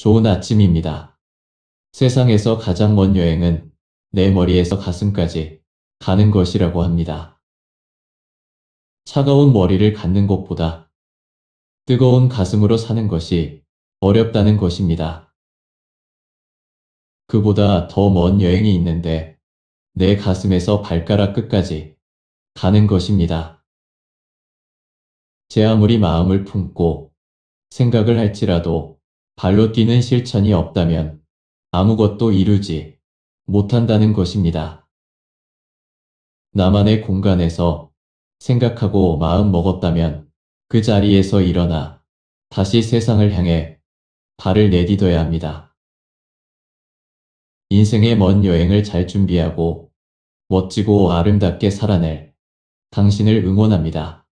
좋은 아침입니다. 세상에서 가장 먼 여행은 내 머리에서 가슴까지 가는 것이라고 합니다. 차가운 머리를 갖는 것보다 뜨거운 가슴으로 사는 것이 어렵다는 것입니다. 그보다 더 먼 여행이 있는데 내 가슴에서 발가락 끝까지 가는 것입니다. 제 아무리 마음을 품고 생각을 할지라도 발로 뛰는 실천이 없다면 아무것도 이루지 못한다는 것입니다. 나만의 공간에서 생각하고 마음 먹었다면 그 자리에서 일어나 다시 세상을 향해 발을 내딛어야 합니다. 인생의 먼 여행을 잘 준비하고 멋지고 아름답게 살아낼 당신을 응원합니다.